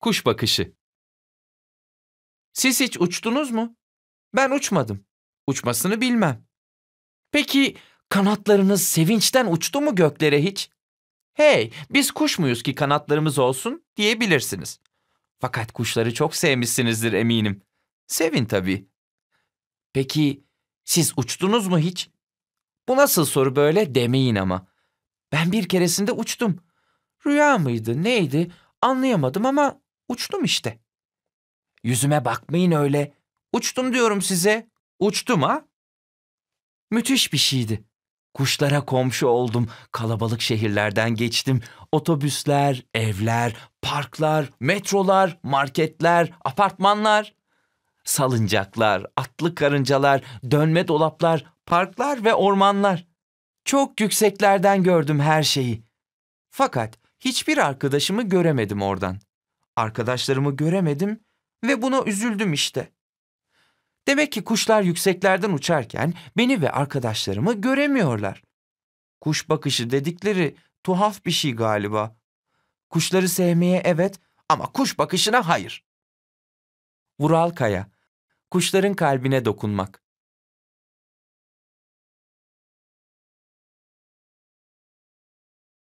Kuş bakışı. Siz hiç uçtunuz mu? Ben uçmadım. Uçmasını bilmem. Peki kanatlarınız sevinçten uçtu mu göklere hiç? Hey, biz kuş muyuz ki kanatlarımız olsun diyebilirsiniz. Fakat kuşları çok sevmişsinizdir eminim. Sevin tabii. Peki siz uçtunuz mu hiç? Bu nasıl soru böyle demeyin ama. Ben bir keresinde uçtum. Rüya mıydı neydi anlayamadım ama Uçtum işte. Yüzüme bakmayın öyle. Uçtum diyorum size. Uçtum ha? Müthiş bir şeydi. Kuşlara komşu oldum. Kalabalık şehirlerden geçtim. Otobüsler, evler, parklar, metrolar, marketler, apartmanlar, salıncaklar, atlı karıncalar, dönme dolaplar, parklar ve ormanlar. Çok yükseklerden gördüm her şeyi. Fakat hiçbir arkadaşımı göremedim oradan. Arkadaşlarımı göremedim ve buna üzüldüm işte. Demek ki kuşlar yükseklerden uçarken beni ve arkadaşlarımı göremiyorlar. Kuş bakışı dedikleri tuhaf bir şey galiba. Kuşları sevmeye evet ama kuş bakışına hayır. Vural Kaya Kuşların kalbine dokunmak